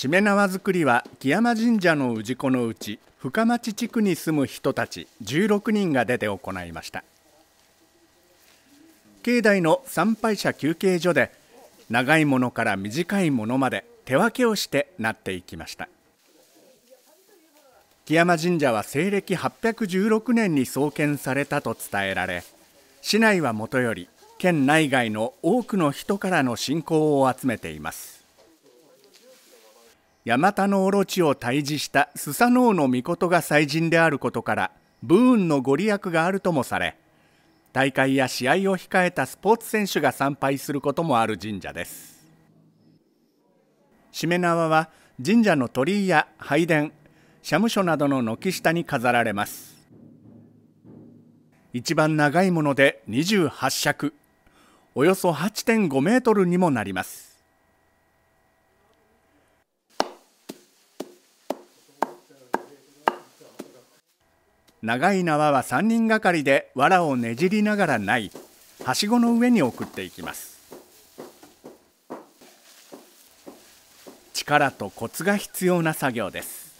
しめ縄作りは木山神社の氏子のうち深町地区に住む人たち16人が出て行いました境内の参拝者休憩所で長いものから短いものまで手分けをしてなっていきました木山神社は西暦816年に創建されたと伝えられ市内はもとより県内外の多くの人からの信仰を集めていますヤマタノオロチを退治したスサノオノミコトが祭神であることからブーンのご利益があるともされ大会や試合を控えたスポーツ選手が参拝することもある神社ですしめ縄は神社の鳥居や拝殿社務所などの軒下に飾られます一番長いもので28尺およそ8.5メートルにもなります長い縄は3人がかりで藁をねじりながらない、はしごの上に送っていきます。力とコツが必要な作業です。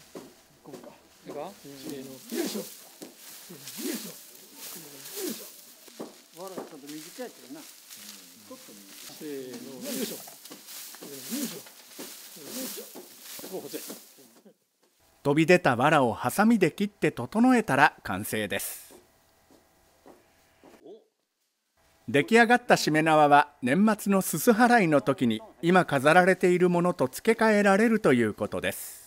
せーの、よいしょ。よいしょ。飛び出た藁をハサミで切って整えたら完成です出来上がったしめ縄は年末のすす払いの時に今飾られているものと付け替えられるということです